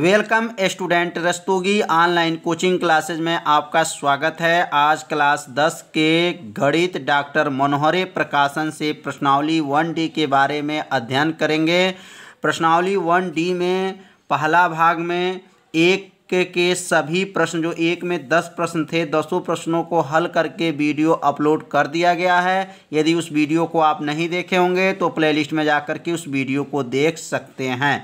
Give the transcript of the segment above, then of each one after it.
welcome student Rastogi online coaching classes में आपका स्वागत है आज क्लास 10 के गणित डॉक्टर मनोहरे प्रकाशन से प्रश्नावली वन डी के बारे में अध्ययन करेंगे प्रश्नावली वन डी में पहला भाग में एक के, के सभी प्रश्न जो एक में दस प्रश्न थे दसों प्रश्नों को हल करके वीडियो अपलोड कर दिया गया है यदि उस वीडियो को आप नहीं देखे होंगे तो प्लेलिस्ट में जा के उस वीडियो को देख सकते हैं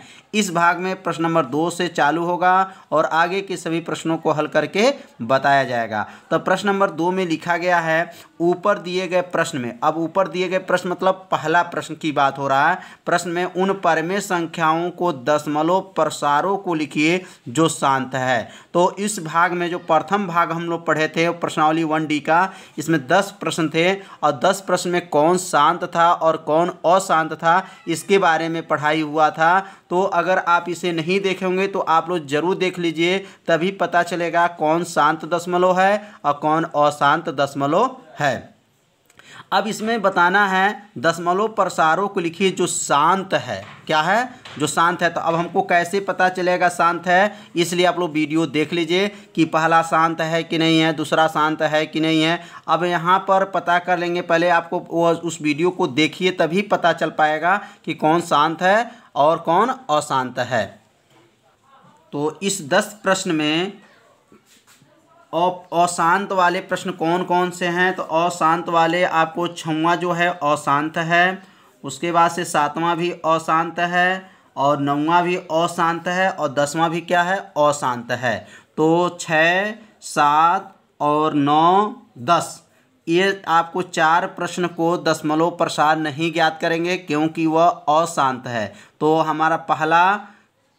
इस भाग में प्रश्न नंबर दो से चालू होगा और आगे के सभी प्रश्नों को हल करके बताया जाएगा तो प्रश्न नंबर दो में लिखा गया है ऊपर दिए गए प्रश्न में अब ऊपर दिए गए प्रश्न मतलब पहला प्रश्न की बात हो रहा है प्रश्न में उन परमे संख्याओं को दशमलव प्रसारों को लिखिए जो शांत है तो इस भाग में जो प्रथम भाग हम लोग पढ़े थे प्रश्नावली वन डी का इसमें दस प्रश्न थे और दस प्रश्न में कौन शांत था और कौन अशांत था इसके बारे में पढ़ाई हुआ था तो अगर आप इसे नहीं देखे होंगे तो आप लोग जरूर देख लीजिए तभी पता चलेगा कौन शांत दशमलव है और कौन अशांत दशमलव है अब इसमें बताना है दशमलव प्रसारों को लिखिए जो शांत है क्या है जो शांत है तो अब हमको कैसे पता चलेगा शांत है इसलिए आप लोग वीडियो देख लीजिए कि पहला शांत है कि नहीं है दूसरा शांत है कि नहीं है अब यहाँ पर पता कर लेंगे पहले आपको वो उस वीडियो को देखिए तभी पता चल पाएगा कि कौन शांत है और कौन अशांत है तो इस दस प्रश्न में अशांत वाले प्रश्न कौन कौन से हैं तो अशांत वाले आपको छवा जो है अशांत है उसके बाद से सातवां भी अशांत है और नौवा भी अशांत है और दसवां भी क्या है अशांत है तो छः सात और नौ दस ये आपको चार प्रश्न को दशमलव प्रसार नहीं ज्ञात करेंगे क्योंकि वह अशांत है तो हमारा पहला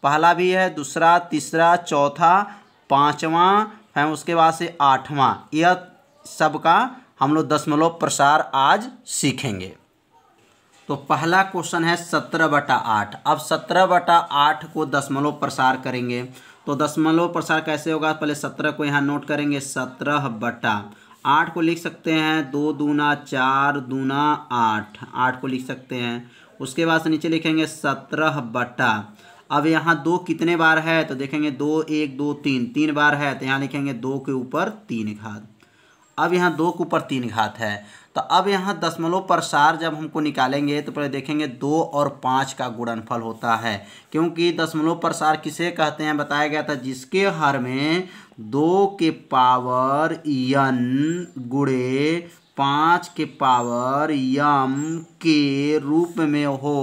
पहला भी है दूसरा तीसरा चौथा पाँचवा हैं उसके बाद से आठवां यह सबका हम लोग दशमलव प्रसार आज सीखेंगे तो पहला क्वेश्चन है सत्रह बटा आठ अब सत्रह बटा आठ को दशमलव प्रसार करेंगे तो दशमलव प्रसार कैसे होगा पहले सत्रह को यहाँ नोट करेंगे सत्रह बटा आठ को लिख सकते हैं दो दूना चार दूना आठ आठ को लिख सकते हैं उसके बाद से नीचे लिखेंगे सत्रह बटा अब यहाँ दो कितने बार है तो देखेंगे दो एक दो तीन तीन बार है तो यहाँ लिखेंगे दो के ऊपर तीन घात अब यहाँ दो के ऊपर तीन घात है तो अब यहाँ दशमलव प्रसार जब हमको निकालेंगे तो पहले देखेंगे दो और पाँच का गुणनफल होता है क्योंकि दशमलव प्रसार किसे कहते हैं बताया गया था जिसके हर में दो के पावर एन गुड़े पाँच के पावर यम के रूप में हो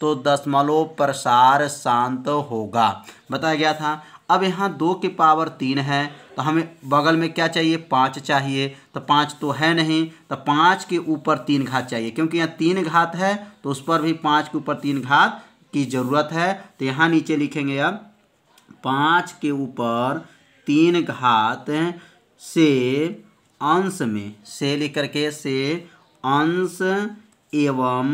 तो दशमलव प्रसार शांत होगा बताया गया था अब यहाँ दो के पावर तीन है तो हमें बगल में क्या चाहिए पाँच चाहिए तो पाँच तो है नहीं तो पाँच के ऊपर तीन घात चाहिए क्योंकि यहाँ तीन घात है तो उस पर भी पाँच के ऊपर तीन घात की ज़रूरत है तो यहाँ नीचे लिखेंगे अब पाँच के ऊपर तीन घात से अंश में से लिख करके से अंश एवं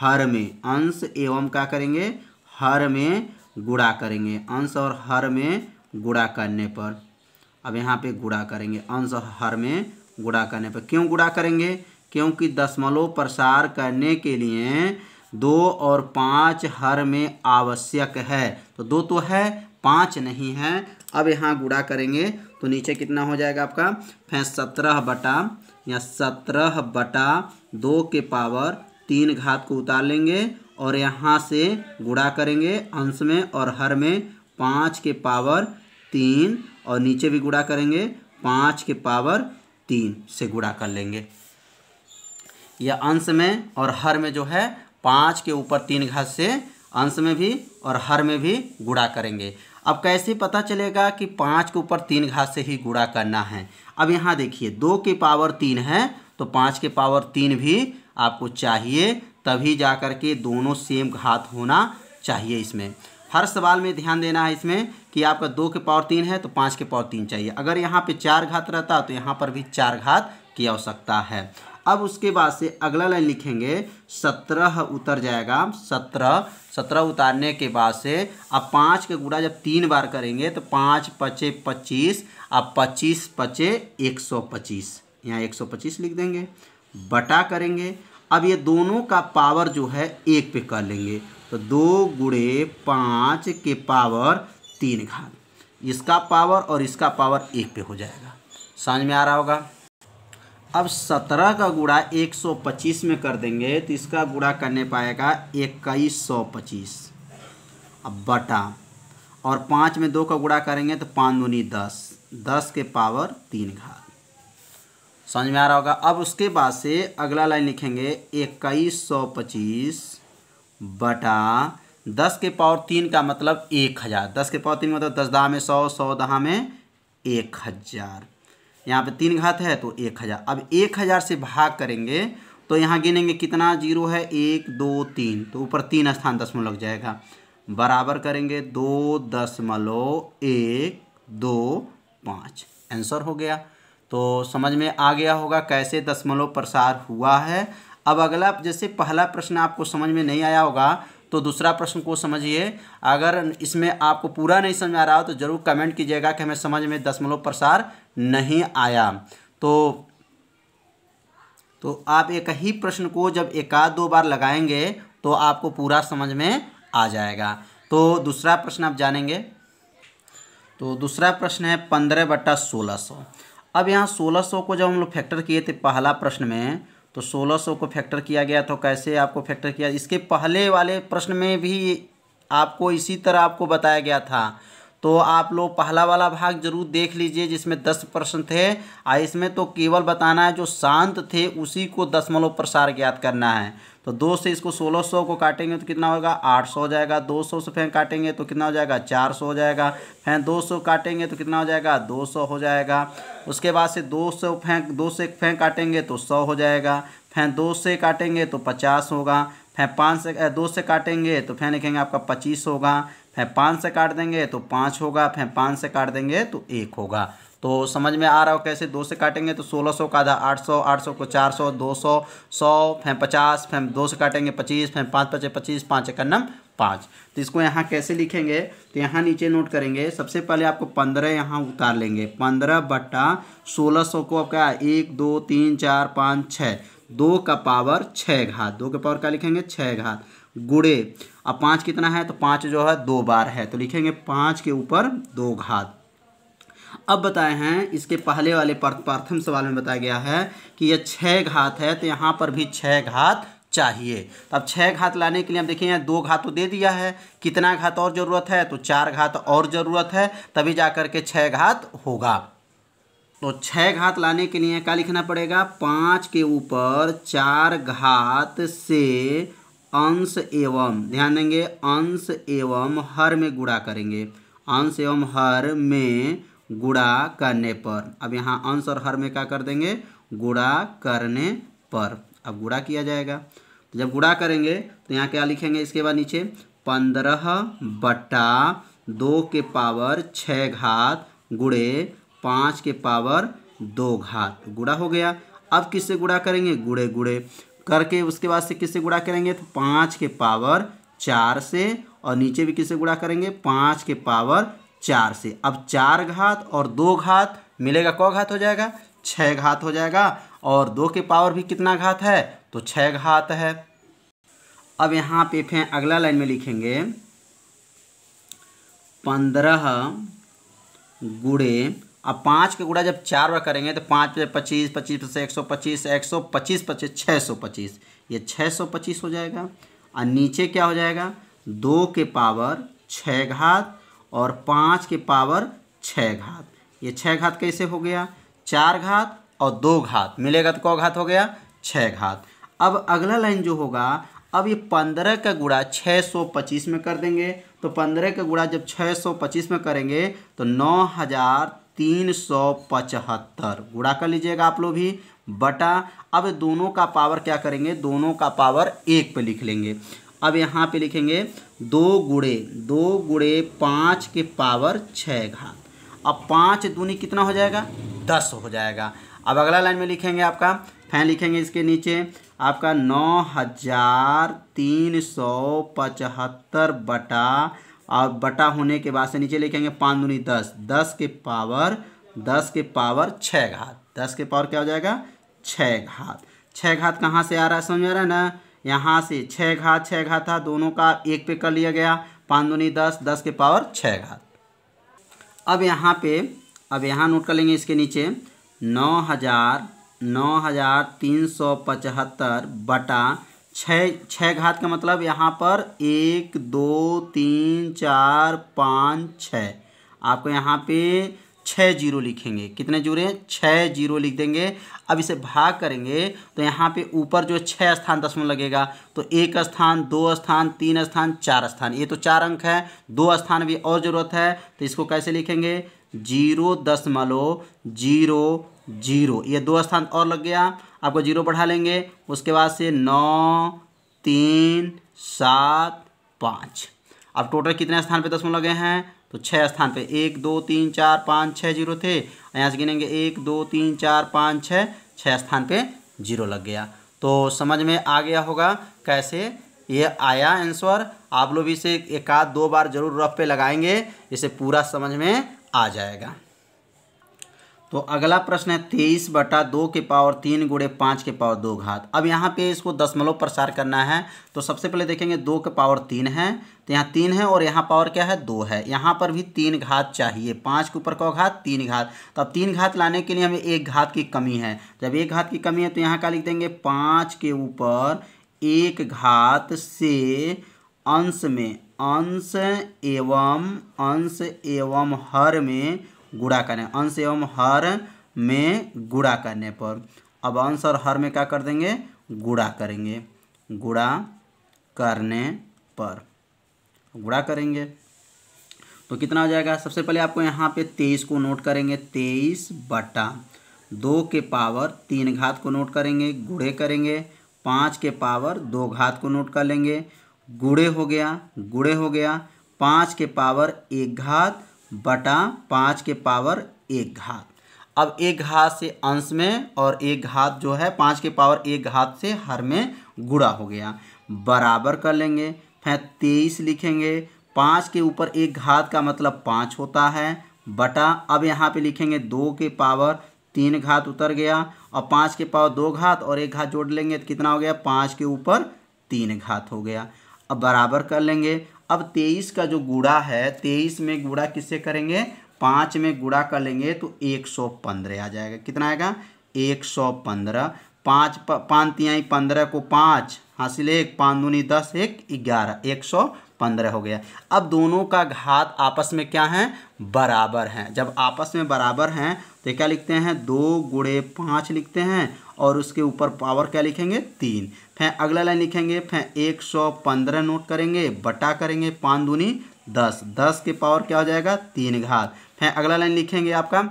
हर में अंश एवं क्या करेंगे हर में गुड़ा करेंगे अंश और हर में गुड़ा करने पर अब यहाँ पे गुड़ा करेंगे अंश और हर में गुड़ा करने पर क्यों गुड़ा करेंगे क्योंकि दशमलव प्रसार करने के लिए दो और पाँच हर में आवश्यक है तो दो तो है पाँच नहीं है अब यहाँ गुड़ा करेंगे तो नीचे कितना हो जाएगा आपका फैं सत्रह बटा या सत्रह बटा दो के पावर तीन घात को उतार लेंगे और यहाँ से गुड़ा करेंगे अंश में और हर में पाँच के पावर तीन और नीचे भी गुड़ा करेंगे पाँच के पावर तीन से गुड़ा कर लेंगे यह अंश में और हर में जो है पाँच के ऊपर तीन घात से अंश में भी और हर में भी गुड़ा करेंगे अब कैसे पता चलेगा कि पाँच के ऊपर तीन घात से ही गुणा करना है अब यहाँ देखिए दो के पावर तीन है तो पाँच के पावर तीन भी आपको चाहिए तभी जा कर के दोनों सेम घात होना चाहिए इसमें हर सवाल में ध्यान देना है इसमें कि आपका दो के पावर तीन है तो पाँच के पावर तीन चाहिए अगर यहाँ पे चार घात रहता तो यहाँ पर भी चार घात की आवश्यकता है अब उसके बाद से अगला लाइन लिखेंगे सत्रह उतर जाएगा सत्रह सत्रह उतारने के बाद से अब पाँच का गुड़ा जब तीन बार करेंगे तो पाँच पचे पच्चीस अब पच्चीस पचे एक सौ पच्चीस यहाँ एक सौ पच्चीस लिख देंगे बटा करेंगे अब ये दोनों का पावर जो है एक पे कर लेंगे तो दो गुड़े पाँच के पावर तीन घात इसका पावर और इसका पावर एक पे हो जाएगा समझ में आ रहा होगा अब सत्रह का गुड़ा एक सौ पच्चीस में कर देंगे तो इसका गुड़ा करने पाएगा इक्कीस सौ पच्चीस अब बटा और पाँच में दो का गुड़ा करेंगे तो पाँच दूनी दस दस के पावर तीन घात समझ में आ रहा होगा अब उसके बाद से अगला लाइन लिखेंगे इक्कीस सौ पच्चीस बटा दस के पावर तीन का मतलब एक हज़ार दस के पावर तीन मतलब दस दहा में सौ सौ दहा में एक हज़ार यहाँ पे तीन घात है तो एक हज़ार अब एक हज़ार से भाग करेंगे तो यहाँ गिनेंगे कितना जीरो है एक दो तीन तो ऊपर तीन स्थान दसमलव लग जाएगा बराबर करेंगे दो दशमलव एक दो पाँच आंसर हो गया तो समझ में आ गया होगा कैसे दशमलव प्रसार हुआ है अब अगला जैसे पहला प्रश्न आपको समझ में नहीं आया होगा तो दूसरा प्रश्न को समझिए अगर इसमें आपको पूरा नहीं समझ आ रहा हो तो ज़रूर कमेंट कीजिएगा कि हमें समझ में दशमलव प्रसार नहीं आया तो तो आप एक ही प्रश्न को जब एकाध दो बार लगाएंगे तो आपको पूरा समझ में आ जाएगा तो दूसरा प्रश्न आप जानेंगे तो दूसरा प्रश्न है पंद्रह बट्टा सोलह सौ अब यहाँ सोलह सौ को जब हम लोग फैक्टर किए थे पहला प्रश्न में तो सोलह सौ को फैक्टर किया गया तो कैसे आपको फैक्टर किया इसके पहले वाले प्रश्न में भी आपको इसी तरह आपको बताया गया था तो आप लोग पहला वाला भाग जरूर देख लीजिए जिसमें दस प्रश्न थे आ इसमें तो केवल बताना है जो शांत थे उसी को दसमलव प्रसार ज्ञात करना है तो दो से इसको सोलह सौ को काटेंगे तो कितना होगा आठ सौ हो जाएगा दो सौ से फिर काटेंगे तो कितना हो जाएगा चार सौ हो जाएगा फिर दो सौ काटेंगे तो कितना हो जाएगा दो सौ हो जाएगा उसके बाद से दो सौ फेंक दो से फेंक काटेंगे तो सौ हो जाएगा फिर दो से काटेंगे तो पचास होगा फिर पाँच से दो से काटेंगे तो फिर लिखेंगे आपका पच्चीस होगा फिर पाँच से काट देंगे तो पाँच होगा फिर पाँच से काट देंगे तो एक होगा तो समझ में आ रहा हो कैसे दो से काटेंगे तो सोलह सौ का आधा आठ सौ आठ सौ को चार सौ दो सौ सौ फिर पचास फैम दो से काटेंगे पच्चीस फैम पाँच पचे पच्चीस पाँच इक्यानम पाँच तो इसको यहाँ कैसे लिखेंगे तो यहाँ नीचे नोट करेंगे सबसे पहले आपको पंद्रह यहाँ उतार लेंगे पंद्रह बट्टा सोलह सौ को आपका एक दो तीन चार पाँच छः दो का पावर छः घात दो के पावर क्या लिखेंगे छः घात गुड़े अब पाँच कितना है तो पाँच जो है दो बार है तो लिखेंगे पाँच के ऊपर दो घात अब बताए हैं इसके पहले वाले प्रथम सवाल में बताया गया है कि यह छः घात है तो यहाँ पर भी छः घात चाहिए तो अब छः घात लाने के लिए हम देखें यहाँ दो घात तो दे दिया है कितना घात और ज़रूरत है तो चार घात और ज़रूरत है तभी जा कर के छः घात होगा तो छः घात लाने के लिए क्या लिखना पड़ेगा पाँच के ऊपर चार घात से अंश एवं ध्यान देंगे अंश एवं हर में गुड़ा करेंगे अंश एवं हर में गुड़ा करने पर अब यहाँ अंश और हर में क्या कर देंगे गुड़ा करने पर अब गुड़ा किया जाएगा तो जब गुड़ा करेंगे तो यहाँ क्या लिखेंगे इसके बाद नीचे पंद्रह बट्टा दो के पावर छः घात गुड़े पाँच के पावर दो घात गुड़ा हो गया अब किससे गुड़ा करेंगे गुड़े गुड़े करके उसके बाद से किससे गुणा करेंगे तो पाँच के पावर चार से और नीचे भी किससे गुणा करेंगे पाँच के पावर चार से अब चार घात और दो घात मिलेगा कौ घात हो जाएगा छः घात हो जाएगा और दो के पावर भी कितना घात है तो छः घात है अब यहाँ पे फिर अगला लाइन में लिखेंगे पंद्रह गुड़े अब पाँच का गुड़ा जब चार बार करेंगे तो पाँच पे पच्चीस पच्चीस से एक सौ पच्चीस एक सौ पच्चीस पच्चीस छः सौ पच्चीस ये छः सौ पच्चीस हो जाएगा और नीचे क्या हो जाएगा दो के पावर छः घात और पाँच के पावर छः घात ये छः घात कैसे हो गया चार घात और दो घात मिलेगा तो कौ घात हो गया छः घात अब अगला लाइन जो होगा अब ये पंद्रह का गुड़ा छः सौ पच्चीस में कर देंगे तो पंद्रह का गुड़ा जब छः सौ पच्चीस में करेंगे तो नौ हज़ार तीन सौ पचहत्तर गुड़ा कर लीजिएगा आप लोग भी बटा अब दोनों का पावर क्या करेंगे दोनों का पावर एक पे लिख लेंगे अब यहाँ पे लिखेंगे दो गुड़े दो गुड़े पाँच के पावर छः घात अब पाँच दूनी कितना हो जाएगा दस हो जाएगा अब अगला लाइन में लिखेंगे आपका फैन लिखेंगे इसके नीचे आपका नौ हज़ार तीन सौ पचहत्तर बटा और बटा होने के बाद से नीचे आएंगे पाँच दूनी दस दस के पावर दस के पावर छः घात दस के पावर क्या हो जाएगा छः घात छः घात कहाँ से आ रहा है समझ में रहा है ना यहाँ से छः घात छः घात था दोनों का एक पे कर लिया गया पाँच दूनी दस दस के पावर छः घात अब यहाँ पे अब यहाँ नोट कर लेंगे इसके नीचे नौ हज़ार नौ हज़ार तीन सौ पचहत्तर बटा छः छः घात का मतलब यहाँ पर एक दो तीन चार पाँच छ आपको यहाँ पे छः जीरो लिखेंगे कितने जुड़े छः जीरो लिख देंगे अब इसे भाग करेंगे तो यहाँ पे ऊपर जो छः स्थान दसवें लगेगा तो एक स्थान दो स्थान तीन स्थान चार स्थान ये तो चार अंक है दो स्थान भी और ज़रूरत है तो इसको कैसे लिखेंगे जीरो दसमलव जीरो जीरो ये दो स्थान और लग गया आपको जीरो बढ़ा लेंगे उसके बाद से नौ तीन सात पाँच अब टोटल कितने स्थान पे दसवें लगे हैं तो छः स्थान पे एक दो तीन चार पाँच छः जीरो थे यहाँ से गिनेंगे एक दो तीन चार पाँच छः छः स्थान पे जीरो लग गया तो समझ में आ गया होगा कैसे ये आया आंसर आप लोग इसे एक आध दो बार जरूर रफ पे लगाएंगे इसे पूरा समझ में आ जाएगा तो अगला प्रश्न है तेईस बटा दो के पावर तीन गुड़े पाँच के पावर दो घात अब यहाँ पे इसको दशमलव प्रसार करना है तो सबसे पहले देखेंगे दो के पावर तीन है तो यहाँ तीन है और यहाँ पावर क्या है दो है यहाँ पर भी तीन घात चाहिए पाँच के ऊपर कौ घात तीन घात तो अब तीन घात लाने के लिए हमें एक घात की कमी है जब एक घात की कमी है तो यहाँ क्या लिख देंगे पाँच के ऊपर एक घात से अंश में अंश एवं अंश एवं हर में गुड़ा करने अंश एवं हर में गुड़ा करने पर अब अंश और हर में क्या कर देंगे गुड़ा करेंगे गुड़ा करने पर गुड़ा करेंगे तो कितना हो जाएगा सबसे पहले आपको यहाँ पे तेईस को नोट करेंगे तेईस बटा दो के पावर तीन घात को नोट करेंगे गुड़े करेंगे पाँच के पावर दो घात को नोट कर लेंगे गुड़े हो गया गुड़े हो गया पाँच के पावर एक घात बटा पाँच के पावर एक घात अब एक घात से अंश में और एक घात जो है पाँच के पावर एक घात से हर में गुड़ा हो गया बराबर कर लेंगे फिर तेईस लिखेंगे पाँच के ऊपर एक घात का मतलब पाँच होता है बटा अब यहाँ पे लिखेंगे दो के पावर तीन घात उतर गया और पाँच के पावर दो घात और एक घात जोड़ लेंगे तो कितना हो गया पाँच के ऊपर तीन घात हो गया अब बराबर कर लेंगे अब तेईस का जो गुड़ा है तेईस में गुड़ा किससे करेंगे पाँच में गुड़ा कर लेंगे तो एक सौ पंद्रह आ जाएगा कितना आएगा एक सौ पंद्रह पाँच पाँच तियाई पंद्रह को पाँच हासिल एक पाँच दूनी दस एक ग्यारह एक सौ पंद्रह हो गया अब दोनों का घात आपस में क्या है बराबर हैं जब आपस में बराबर हैं तो क्या लिखते हैं दो गुड़े पाँच लिखते हैं और उसके ऊपर पावर क्या लिखेंगे तीन फिर अगला लाइन लिखेंगे फिर एक सौ पंद्रह नोट करेंगे बटा करेंगे पाँच दूनी दस दस के पावर क्या हो जाएगा तीन घात फिर अगला लाइन लिखेंगे आपका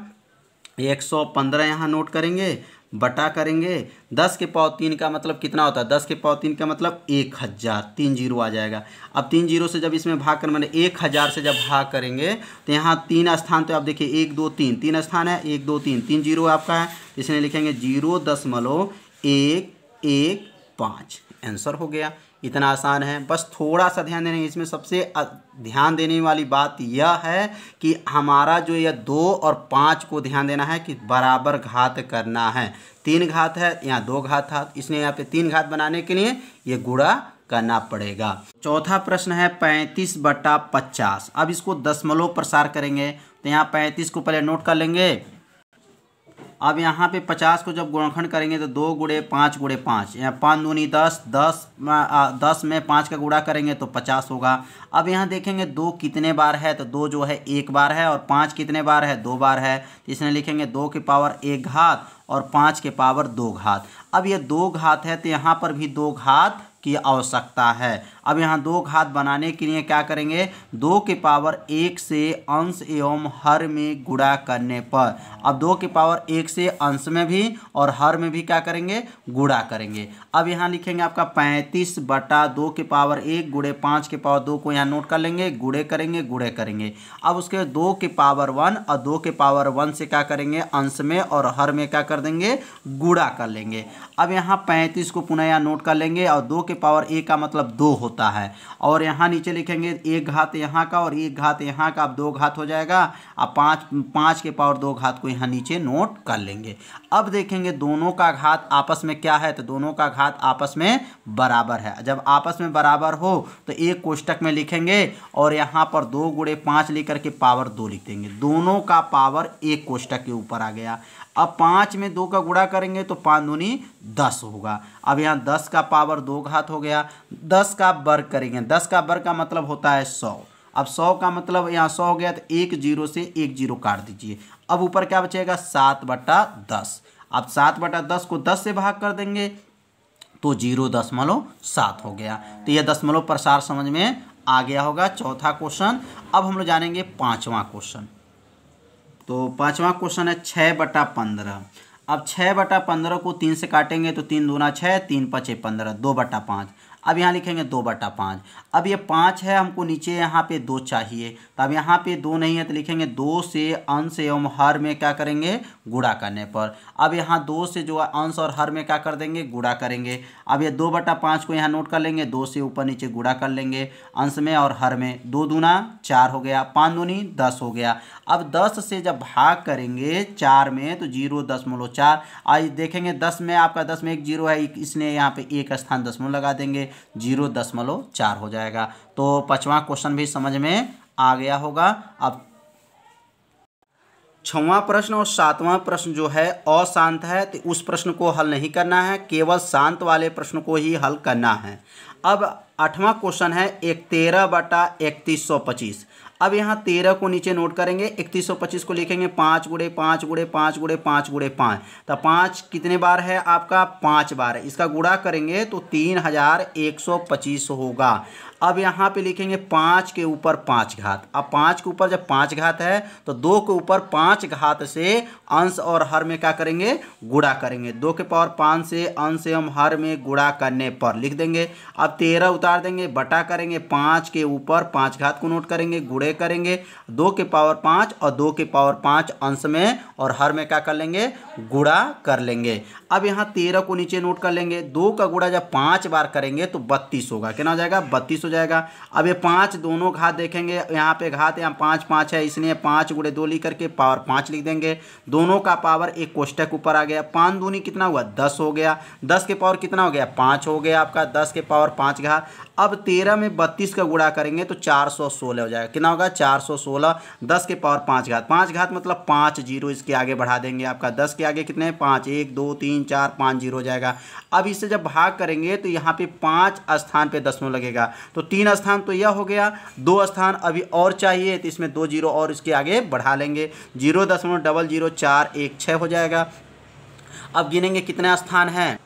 एक सौ पंद्रह यहाँ नोट करेंगे बटा करेंगे दस के पाव तीन का मतलब कितना होता है दस के पाव तीन का मतलब एक हज़ार तीन जीरो आ जाएगा अब तीन जीरो से जब इसमें भाग कर मैंने एक हज़ार से जब भाग करेंगे तो यहाँ तीन स्थान तो आप देखिए एक दो तीन तीन स्थान है एक दो तीन तीन जीरो आपका है इसलिए लिखेंगे जीरो दशमलव एक एक पाँच आंसर हो गया इतना आसान है बस थोड़ा सा ध्यान देने इसमें सबसे ध्यान देने वाली बात यह है कि हमारा जो यह दो और पाँच को ध्यान देना है कि बराबर घात करना है तीन घात है यहाँ दो घात था इसलिए यहाँ पे तीन घात बनाने के लिए ये गुड़ा करना पड़ेगा चौथा प्रश्न है पैंतीस बटा पचास अब इसको दसमलव प्रसार करेंगे तो यहाँ पैंतीस को पहले नोट कर लेंगे अब यहाँ पे पचास को जब गुणखंड करेंगे तो दो गुड़े पाँच गुड़े पाँच यहाँ पाँच दूनी दस दस दस में पाँच का गुड़ा करेंगे तो पचास होगा अब यहाँ देखेंगे दो कितने बार है तो दो जो है एक बार है और पाँच कितने बार है दो बार है तो इसमें लिखेंगे दो के पावर एक घात और पाँच के पावर दो घात अब ये दो घात है तो यहाँ पर भी दो घात की आवश्यकता है अब यहाँ दो घात बनाने के लिए क्या करेंगे दो के पावर एक से अंश एवं हर में गुड़ा करने पर अब दो के पावर एक से अंश में भी और हर में भी क्या करेंगे गुड़ा करेंगे अब यहाँ लिखेंगे आपका पैंतीस बटा दो के पावर एक गुड़े पाँच के पावर दो को यहाँ नोट कर लेंगे गुड़े करेंगे गुड़े करेंगे अब उसके दो के पावर वन और दो के पावर वन से क्या करेंगे अंश में और हर में क्या कर देंगे गुड़ा कर लेंगे अब यहाँ पैंतीस को पुनः यहाँ नोट कर लेंगे और दो के पावर एक का मतलब दो होता होता है और यहाँ नीचे लिखेंगे एक घात यहाँ का और एक घात यहाँ का अब दो घात हो जाएगा अब पाँच पाँच के पावर दो घात को यहाँ नीचे नोट कर लेंगे अब देखेंगे दोनों का घात आपस में क्या है तो दोनों का घात आपस में बराबर है जब आपस में बराबर हो तो एक कोष्टक में लिखेंगे और यहाँ पर दो गुड़े पाँच लेकर के पावर दो लिख देंगे दोनों का पावर एक कोष्टक के ऊपर आ गया अब पाँच में दो का गुणा करेंगे तो पाँच दूनी दस होगा अब यहाँ दस का पावर दो घात हो गया दस का वर्ग करेंगे दस का वर्ग का मतलब होता है सौ अब सौ का मतलब यहाँ सौ हो गया तो एक जीरो से एक जीरो काट दीजिए अब ऊपर क्या बचेगा सात बटा दस अब सात बटा दस को दस से भाग कर देंगे तो जीरो दशमलव सात हो गया तो यह दशमलव प्रसार समझ में आ गया होगा चौथा क्वेश्चन अब हम लोग जानेंगे पांचवा क्वेश्चन तो पांचवा क्वेश्चन है छः बटा पंद्रह अब छः बटा पंद्रह को तीन से काटेंगे तो तीन दूना छः तीन पचे पंद्रह दो बटा पाँच अब यहाँ लिखेंगे दो बटा पाँच अब ये पाँच है हमको नीचे यहाँ पे दो चाहिए तो अब यहाँ पे दो नहीं है तो लिखेंगे दो से अंश एवं हर में क्या करेंगे गुड़ा करने पर अब यहाँ दो से जो अंश और हर में क्या कर देंगे गुड़ा करेंगे अब ये दो बटा पाँच को यहाँ नोट कर लेंगे दो से ऊपर नीचे गुड़ा कर लेंगे अंश में और हर में दो दूना चार हो गया पाँच दूनी दस हो गया अब दस से जब भाग करेंगे चार में तो जीरो दशमलव चार आज देखेंगे दस में आपका दस में एक जीरो है इसने यहाँ पे एक स्थान दसमलव लगा देंगे जीरो दशमलव चार हो जाएगा तो पांचवा क्वेश्चन भी समझ में आ गया होगा अब छवा प्रश्न और सातवां प्रश्न जो है अशांत है तो उस प्रश्न को हल नहीं करना है केवल शांत वाले प्रश्न को ही हल करना है अब आठवां क्वेश्चन है एक तेरह बटा इकतीस सौ पच्चीस अब यहाँ तेरह को नीचे नोट करेंगे इकतीस सौ पच्चीस को लिखेंगे पाँच गुड़े पाँच गुड़े पाँच गुड़े पाँच गुड़े पाँच तो पाँच कितने बार है आपका पाँच बार है इसका गुड़ा करेंगे तो तीन हज़ार एक सौ पच्चीस होगा अब यहाँ पे लिखेंगे पाँच के ऊपर पाँच घात अब पाँच के ऊपर जब पाँच घात है तो दो के ऊपर पाँच घात से अंश और हर में क्या करेंगे गुड़ा करेंगे दो के पावर पाँच से अंश एवं हर में गुड़ा करने पर लिख देंगे अब तेरह उतार देंगे बटा करेंगे पाँच के ऊपर पाँच घात को नोट करेंगे गुड़े करेंगे दो के पावर पाँच और दो के पावर पाँच अंश में और हर में क्या कर लेंगे गुड़ा कर लेंगे अब यहाँ तेरह को नीचे नोट कर लेंगे दो का गुड़ा जब पाँच बार करेंगे तो बत्तीस होगा क्या हो जाएगा बत्तीस हो जाएगा अब ये पाँच दोनों घात देखेंगे यहाँ पे घात यहाँ पाँच पाँच है इसलिए पाँच गुड़े दो लिख करके पावर पाँच लिख देंगे दोनों का पावर एक कोष्टक ऊपर आ गया पाँच दूनी कितना हुआ दस हो गया दस के पावर कितना हो गया पाँच हो गया आपका दस के पावर पाँच घात अब तेरह में बत्तीस का गुणा करेंगे तो चार सौ सोलह हो जाएगा कितना होगा चार सौ सोलह दस के पावर पाँच घात पाँच घात मतलब पाँच जीरो इसके आगे बढ़ा देंगे आपका दस के आगे कितने पाँच एक दो तीन चार पाँच जीरो हो जाएगा अब इसे जब भाग करेंगे तो यहाँ पे पाँच स्थान पे दसवें लगेगा तो तीन स्थान तो यह हो गया दो स्थान अभी और चाहिए तो इसमें दो जीरो और इसके आगे बढ़ा लेंगे जीरो दशमलव डबल जीरो चार एक छः हो जाएगा अब गिनेंगे कितने स्थान हैं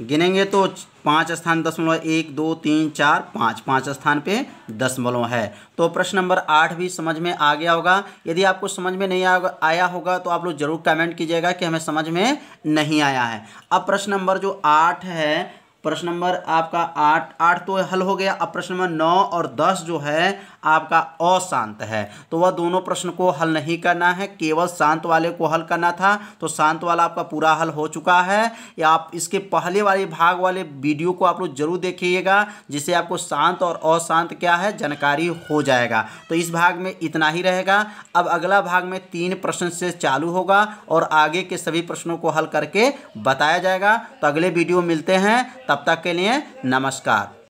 गिनेंगे तो पाँच स्थान दशमलव एक दो तीन चार पाँच पाँच स्थान पे दशमलव है तो प्रश्न नंबर आठ भी समझ में आ गया होगा यदि आपको समझ में नहीं आया होगा तो आप लोग जरूर कमेंट कीजिएगा कि हमें समझ में नहीं आया है अब प्रश्न नंबर जो आठ है प्रश्न नंबर आपका आठ आठ तो हल हो गया अब प्रश्न नंबर नौ और दस जो है आपका अशांत है तो वह दोनों प्रश्न को हल नहीं करना है केवल शांत वाले को हल करना था तो शांत वाला आपका पूरा हल हो चुका है या आप इसके पहले वाले भाग वाले वीडियो को आप लोग जरूर देखिएगा जिससे आपको शांत और अशांत क्या है जानकारी हो जाएगा तो इस भाग में इतना ही रहेगा अब अगला भाग में तीन प्रश्न से चालू होगा और आगे के सभी प्रश्नों को हल करके बताया जाएगा तो अगले वीडियो मिलते हैं तब तक के लिए नमस्कार